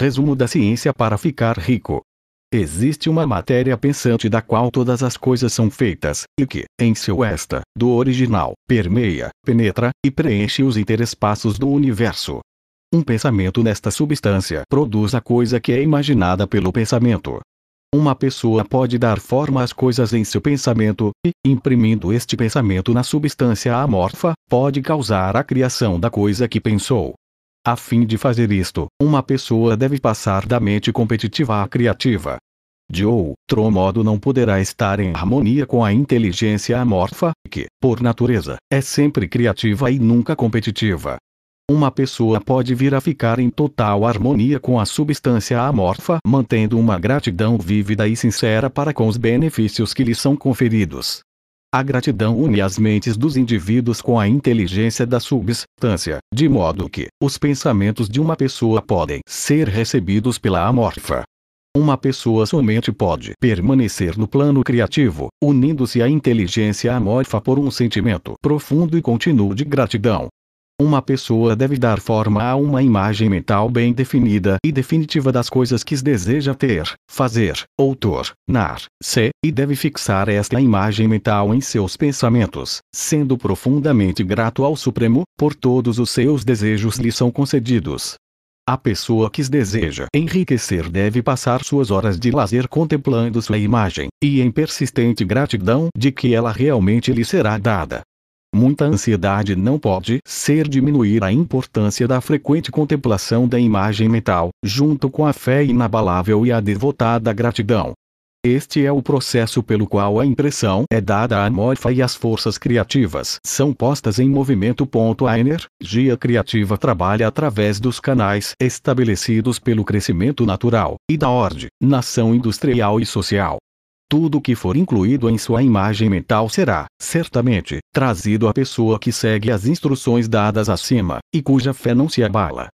Resumo da ciência para ficar rico. Existe uma matéria pensante da qual todas as coisas são feitas, e que, em seu esta, do original, permeia, penetra, e preenche os interespaços do universo. Um pensamento nesta substância produz a coisa que é imaginada pelo pensamento. Uma pessoa pode dar forma às coisas em seu pensamento, e, imprimindo este pensamento na substância amorfa, pode causar a criação da coisa que pensou. A fim de fazer isto, uma pessoa deve passar da mente competitiva à criativa. De outro modo não poderá estar em harmonia com a inteligência amorfa, que, por natureza, é sempre criativa e nunca competitiva. Uma pessoa pode vir a ficar em total harmonia com a substância amorfa, mantendo uma gratidão vívida e sincera para com os benefícios que lhe são conferidos. A gratidão une as mentes dos indivíduos com a inteligência da substância, de modo que os pensamentos de uma pessoa podem ser recebidos pela amorfa. Uma pessoa somente pode permanecer no plano criativo, unindo-se à inteligência amorfa por um sentimento profundo e contínuo de gratidão. Uma pessoa deve dar forma a uma imagem mental bem definida e definitiva das coisas que deseja ter, fazer, ou tornar, se, e deve fixar esta imagem mental em seus pensamentos, sendo profundamente grato ao Supremo, por todos os seus desejos lhe são concedidos. A pessoa que deseja enriquecer deve passar suas horas de lazer contemplando sua imagem, e em persistente gratidão de que ela realmente lhe será dada. Muita ansiedade não pode ser diminuir a importância da frequente contemplação da imagem mental, junto com a fé inabalável e a devotada gratidão. Este é o processo pelo qual a impressão é dada à morfa e as forças criativas são postas em movimento. A energia criativa trabalha através dos canais estabelecidos pelo crescimento natural e da ordem, nação industrial e social. Tudo que for incluído em sua imagem mental será, certamente, trazido à pessoa que segue as instruções dadas acima, e cuja fé não se abala.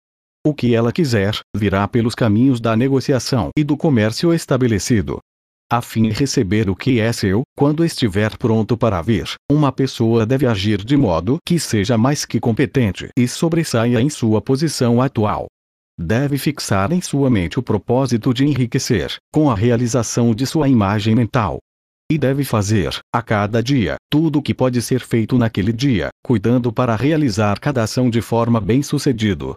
O que ela quiser, virá pelos caminhos da negociação e do comércio estabelecido. A fim de receber o que é seu, quando estiver pronto para vir, uma pessoa deve agir de modo que seja mais que competente e sobressaia em sua posição atual deve fixar em sua mente o propósito de enriquecer, com a realização de sua imagem mental. E deve fazer, a cada dia, tudo o que pode ser feito naquele dia, cuidando para realizar cada ação de forma bem-sucedido,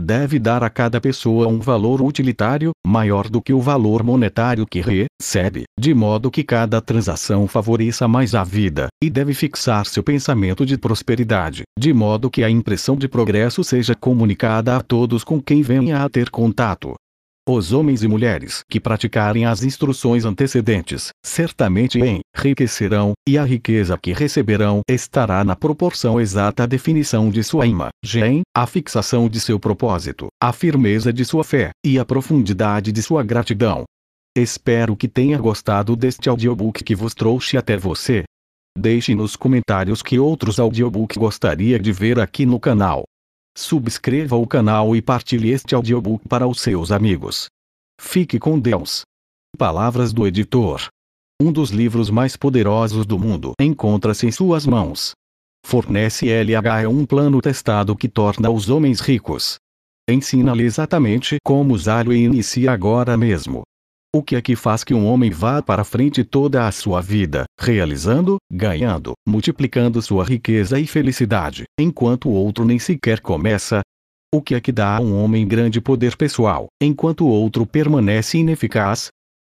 deve dar a cada pessoa um valor utilitário, maior do que o valor monetário que recebe, de modo que cada transação favoreça mais a vida, e deve fixar seu pensamento de prosperidade, de modo que a impressão de progresso seja comunicada a todos com quem venha a ter contato. Os homens e mulheres que praticarem as instruções antecedentes, certamente enriquecerão, e a riqueza que receberão estará na proporção exata à definição de sua ima, gen, a fixação de seu propósito, a firmeza de sua fé, e a profundidade de sua gratidão. Espero que tenha gostado deste audiobook que vos trouxe até você. Deixe nos comentários que outros audiobook gostaria de ver aqui no canal. Subscreva o canal e partilhe este audiobook para os seus amigos. Fique com Deus. Palavras do editor. Um dos livros mais poderosos do mundo encontra-se em suas mãos. Fornece LH é um plano testado que torna os homens ricos. Ensina-lhe exatamente como usá-lo e inicia agora mesmo. O que é que faz que um homem vá para frente toda a sua vida, realizando, ganhando, multiplicando sua riqueza e felicidade, enquanto o outro nem sequer começa? O que é que dá a um homem grande poder pessoal, enquanto o outro permanece ineficaz?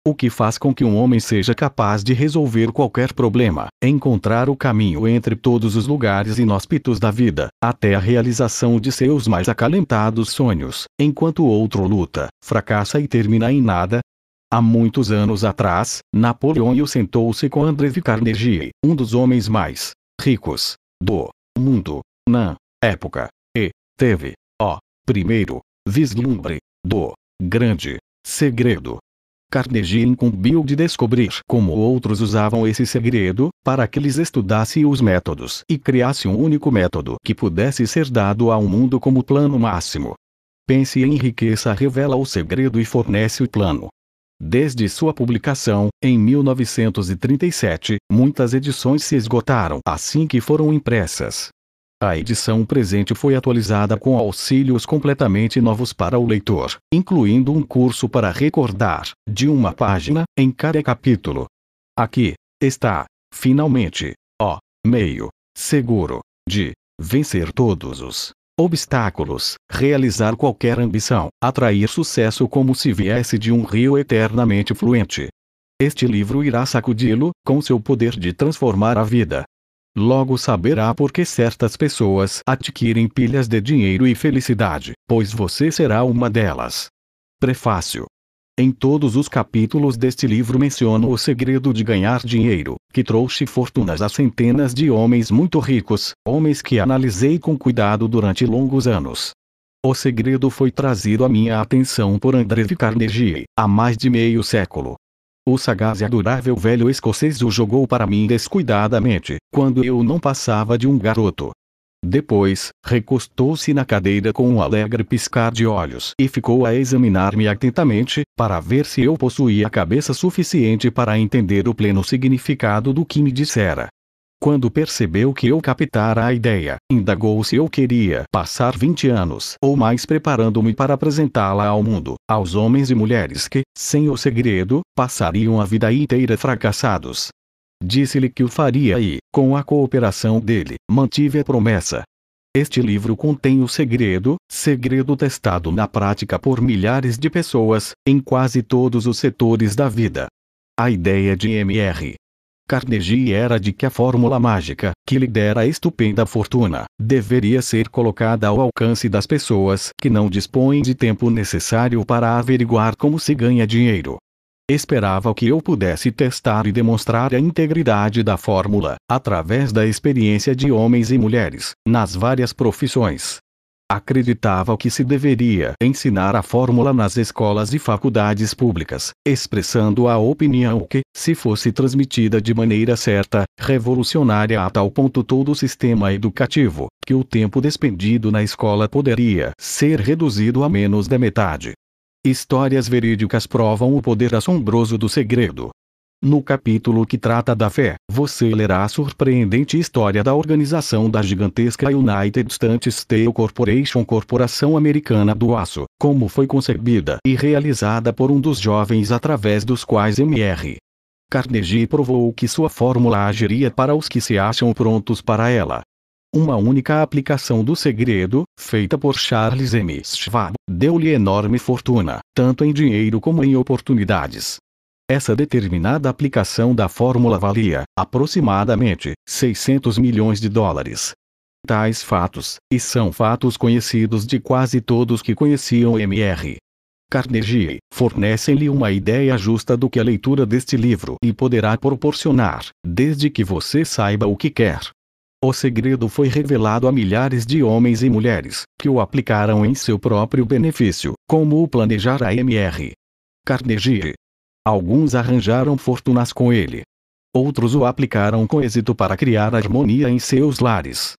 O que faz com que um homem seja capaz de resolver qualquer problema, encontrar o caminho entre todos os lugares inóspitos da vida, até a realização de seus mais acalentados sonhos, enquanto o outro luta, fracassa e termina em nada? Há muitos anos atrás, Napoleão sentou-se com André Carnegie, um dos homens mais ricos do mundo na época, e teve o primeiro vislumbre do grande segredo. Carnegie incumbiu de descobrir como outros usavam esse segredo, para que lhes estudasse os métodos e criasse um único método que pudesse ser dado ao mundo como plano máximo. Pense e enriqueça revela o segredo e fornece o plano. Desde sua publicação, em 1937, muitas edições se esgotaram assim que foram impressas. A edição presente foi atualizada com auxílios completamente novos para o leitor, incluindo um curso para recordar, de uma página, em cada capítulo. Aqui está, finalmente, ó, meio seguro de vencer todos os obstáculos, realizar qualquer ambição, atrair sucesso como se viesse de um rio eternamente fluente. Este livro irá sacudi-lo, com seu poder de transformar a vida. Logo saberá por que certas pessoas adquirem pilhas de dinheiro e felicidade, pois você será uma delas. Prefácio em todos os capítulos deste livro menciono o segredo de ganhar dinheiro, que trouxe fortunas a centenas de homens muito ricos, homens que analisei com cuidado durante longos anos. O segredo foi trazido à minha atenção por André Carnegie, há mais de meio século. O sagaz e adorável velho escocês o jogou para mim descuidadamente, quando eu não passava de um garoto. Depois, recostou-se na cadeira com um alegre piscar de olhos e ficou a examinar-me atentamente, para ver se eu possuía cabeça suficiente para entender o pleno significado do que me dissera. Quando percebeu que eu captara a ideia, indagou se eu queria passar 20 anos ou mais preparando-me para apresentá-la ao mundo, aos homens e mulheres que, sem o segredo, passariam a vida inteira fracassados, Disse-lhe que o faria e, com a cooperação dele, mantive a promessa. Este livro contém o segredo, segredo testado na prática por milhares de pessoas, em quase todos os setores da vida. A ideia de M.R. Carnegie era de que a fórmula mágica, que lhe dera a estupenda fortuna, deveria ser colocada ao alcance das pessoas que não dispõem de tempo necessário para averiguar como se ganha dinheiro. Esperava que eu pudesse testar e demonstrar a integridade da fórmula, através da experiência de homens e mulheres, nas várias profissões. Acreditava que se deveria ensinar a fórmula nas escolas e faculdades públicas, expressando a opinião que, se fosse transmitida de maneira certa, revolucionária a tal ponto todo o sistema educativo, que o tempo despendido na escola poderia ser reduzido a menos da metade. Histórias verídicas provam o poder assombroso do segredo. No capítulo que trata da fé, você lerá a surpreendente história da organização da gigantesca United States Steel Corporation Corporação Americana do Aço, como foi concebida e realizada por um dos jovens através dos quais Mr. Carnegie provou que sua fórmula agiria para os que se acham prontos para ela. Uma única aplicação do segredo, feita por Charles M. Schwab, deu-lhe enorme fortuna, tanto em dinheiro como em oportunidades. Essa determinada aplicação da fórmula valia, aproximadamente, 600 milhões de dólares. Tais fatos, e são fatos conhecidos de quase todos que conheciam M.R. Carnegie, fornecem-lhe uma ideia justa do que a leitura deste livro lhe poderá proporcionar, desde que você saiba o que quer. O segredo foi revelado a milhares de homens e mulheres, que o aplicaram em seu próprio benefício, como o planejar a MR. Carnegie. Alguns arranjaram fortunas com ele. Outros o aplicaram com êxito para criar harmonia em seus lares.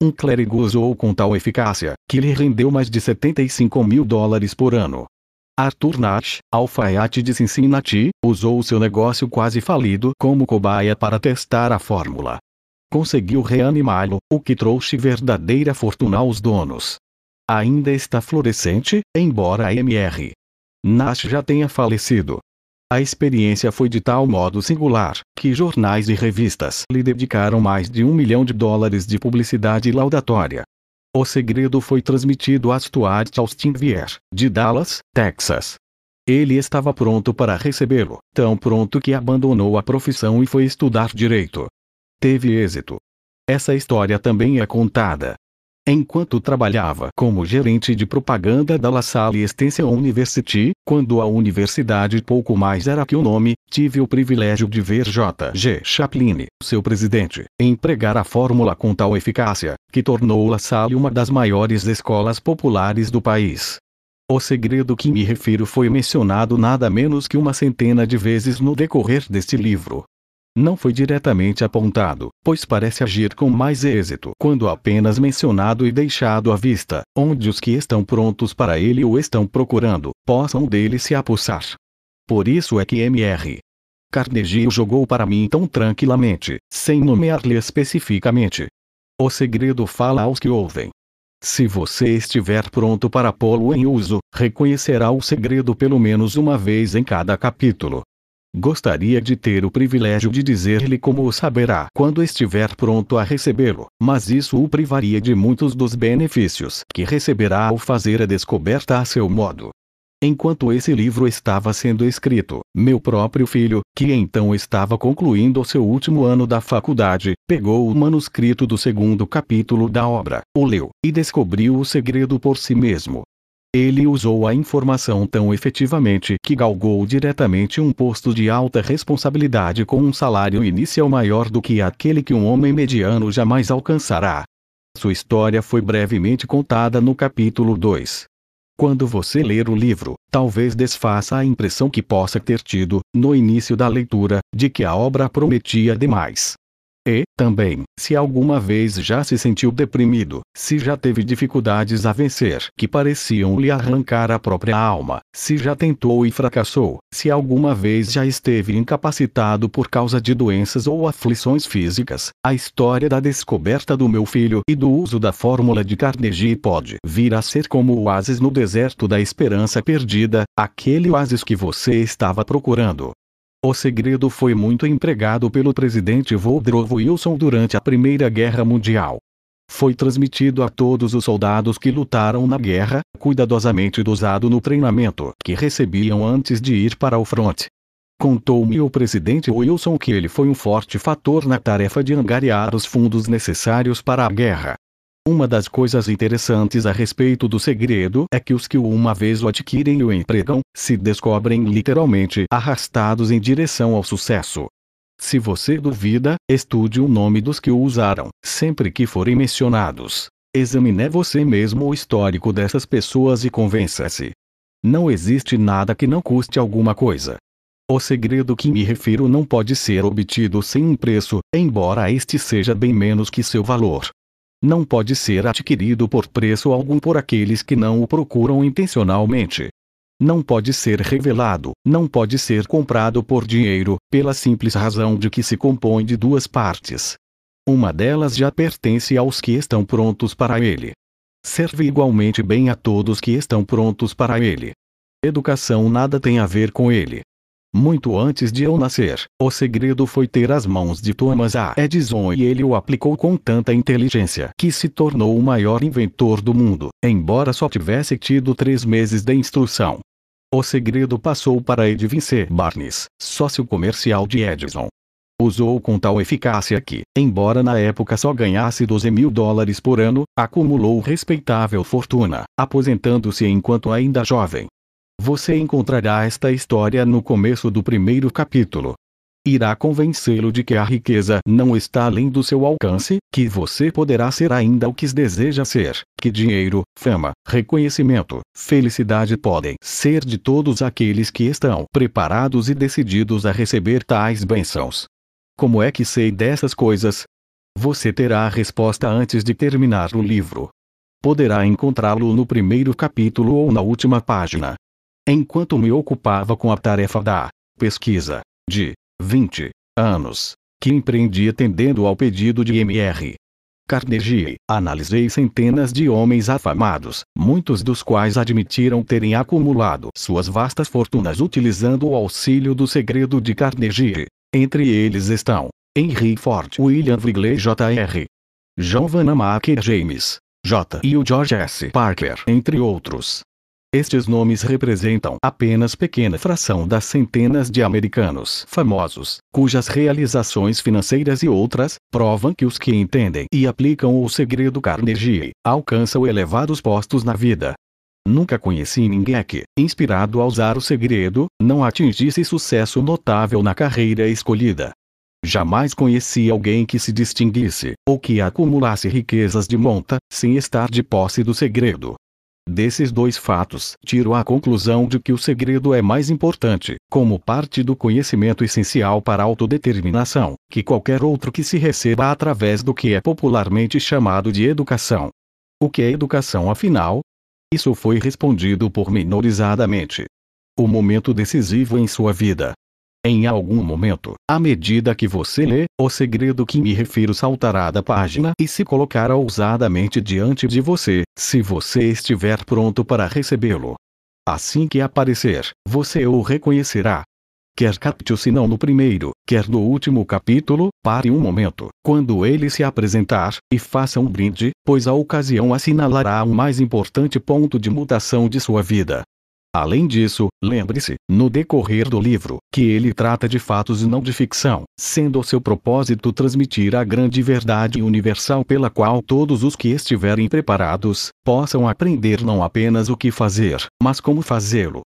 Um clérigo usou com tal eficácia, que lhe rendeu mais de 75 mil dólares por ano. Arthur Nash, alfaiate de Cincinnati, usou seu negócio quase falido como cobaia para testar a fórmula conseguiu reanimá-lo, o que trouxe verdadeira fortuna aos donos. Ainda está florescente, embora a MR. Nash já tenha falecido. A experiência foi de tal modo singular que jornais e revistas lhe dedicaram mais de um milhão de dólares de publicidade laudatória. O segredo foi transmitido a Stuart Austin Vier, de Dallas, Texas. Ele estava pronto para recebê-lo, tão pronto que abandonou a profissão e foi estudar direito teve êxito. Essa história também é contada. Enquanto trabalhava como gerente de propaganda da La Salle Extension University, quando a universidade pouco mais era que o nome, tive o privilégio de ver J.G. Chaplin, seu presidente, empregar a fórmula com tal eficácia, que tornou La Salle uma das maiores escolas populares do país. O segredo que me refiro foi mencionado nada menos que uma centena de vezes no decorrer deste livro, não foi diretamente apontado, pois parece agir com mais êxito quando apenas mencionado e deixado à vista, onde os que estão prontos para ele ou estão procurando, possam dele se apossar. Por isso é que Mr. Carnegie o jogou para mim tão tranquilamente, sem nomear-lhe especificamente. O segredo fala aos que ouvem. Se você estiver pronto para pô-lo em uso, reconhecerá o segredo pelo menos uma vez em cada capítulo, Gostaria de ter o privilégio de dizer-lhe como o saberá quando estiver pronto a recebê-lo, mas isso o privaria de muitos dos benefícios que receberá ao fazer a descoberta a seu modo. Enquanto esse livro estava sendo escrito, meu próprio filho, que então estava concluindo o seu último ano da faculdade, pegou o manuscrito do segundo capítulo da obra, o leu, e descobriu o segredo por si mesmo, ele usou a informação tão efetivamente que galgou diretamente um posto de alta responsabilidade com um salário inicial maior do que aquele que um homem mediano jamais alcançará. Sua história foi brevemente contada no capítulo 2. Quando você ler o livro, talvez desfaça a impressão que possa ter tido, no início da leitura, de que a obra prometia demais. E, também, se alguma vez já se sentiu deprimido, se já teve dificuldades a vencer que pareciam lhe arrancar a própria alma, se já tentou e fracassou, se alguma vez já esteve incapacitado por causa de doenças ou aflições físicas, a história da descoberta do meu filho e do uso da fórmula de Carnegie pode vir a ser como o oásis no deserto da esperança perdida, aquele oásis que você estava procurando, o segredo foi muito empregado pelo presidente Woodrow Wilson durante a Primeira Guerra Mundial. Foi transmitido a todos os soldados que lutaram na guerra, cuidadosamente dosado no treinamento que recebiam antes de ir para o fronte. Contou-me o presidente Wilson que ele foi um forte fator na tarefa de angariar os fundos necessários para a guerra. Uma das coisas interessantes a respeito do segredo é que os que uma vez o adquirem e o empregam, se descobrem literalmente arrastados em direção ao sucesso. Se você duvida, estude o nome dos que o usaram, sempre que forem mencionados. Examine você mesmo o histórico dessas pessoas e convença-se. Não existe nada que não custe alguma coisa. O segredo que me refiro não pode ser obtido sem um preço, embora este seja bem menos que seu valor não pode ser adquirido por preço algum por aqueles que não o procuram intencionalmente. Não pode ser revelado, não pode ser comprado por dinheiro, pela simples razão de que se compõe de duas partes. Uma delas já pertence aos que estão prontos para ele. Serve igualmente bem a todos que estão prontos para ele. Educação nada tem a ver com ele. Muito antes de eu nascer, o segredo foi ter as mãos de Thomas A. Edison e ele o aplicou com tanta inteligência que se tornou o maior inventor do mundo, embora só tivesse tido três meses de instrução. O segredo passou para Ed Vince Barnes, sócio comercial de Edison. Usou com tal eficácia que, embora na época só ganhasse 12 mil dólares por ano, acumulou respeitável fortuna, aposentando-se enquanto ainda jovem. Você encontrará esta história no começo do primeiro capítulo. Irá convencê-lo de que a riqueza não está além do seu alcance, que você poderá ser ainda o que deseja ser, que dinheiro, fama, reconhecimento, felicidade podem ser de todos aqueles que estão preparados e decididos a receber tais bênçãos. Como é que sei dessas coisas? Você terá a resposta antes de terminar o livro. Poderá encontrá-lo no primeiro capítulo ou na última página. Enquanto me ocupava com a tarefa da pesquisa de 20 anos que empreendi atendendo ao pedido de Mr. Carnegie, analisei centenas de homens afamados, muitos dos quais admitiram terem acumulado suas vastas fortunas utilizando o auxílio do segredo de Carnegie. Entre eles estão Henry Ford, William Wrigley Jr., John Vanamaker James, J. e o George S. Parker, entre outros. Estes nomes representam apenas pequena fração das centenas de americanos famosos, cujas realizações financeiras e outras provam que os que entendem e aplicam o segredo Carnegie alcançam elevados postos na vida. Nunca conheci ninguém que, inspirado a usar o segredo, não atingisse sucesso notável na carreira escolhida. Jamais conheci alguém que se distinguisse, ou que acumulasse riquezas de monta, sem estar de posse do segredo. Desses dois fatos, tiro a conclusão de que o segredo é mais importante, como parte do conhecimento essencial para a autodeterminação, que qualquer outro que se receba através do que é popularmente chamado de educação. O que é educação afinal? Isso foi respondido pormenorizadamente. O momento decisivo em sua vida, em algum momento, à medida que você lê, o segredo que me refiro saltará da página e se colocará ousadamente diante de você, se você estiver pronto para recebê-lo. Assim que aparecer, você o reconhecerá. Quer capte o sinal no primeiro, quer no último capítulo, pare um momento, quando ele se apresentar, e faça um brinde, pois a ocasião assinalará o mais importante ponto de mutação de sua vida. Além disso, lembre-se, no decorrer do livro, que ele trata de fatos e não de ficção, sendo seu propósito transmitir a grande verdade universal pela qual todos os que estiverem preparados possam aprender não apenas o que fazer, mas como fazê-lo.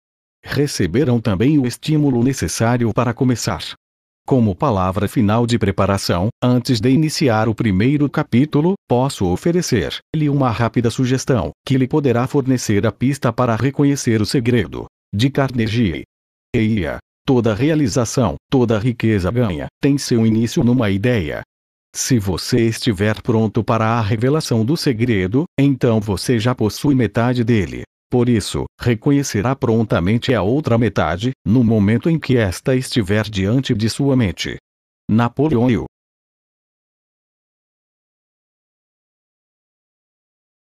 Receberão também o estímulo necessário para começar. Como palavra final de preparação, antes de iniciar o primeiro capítulo, posso oferecer-lhe uma rápida sugestão, que lhe poderá fornecer a pista para reconhecer o segredo. De Carnegie. Eia. Toda realização, toda riqueza ganha, tem seu início numa ideia. Se você estiver pronto para a revelação do segredo, então você já possui metade dele. Por isso, reconhecerá prontamente a outra metade, no momento em que esta estiver diante de sua mente. Napoleão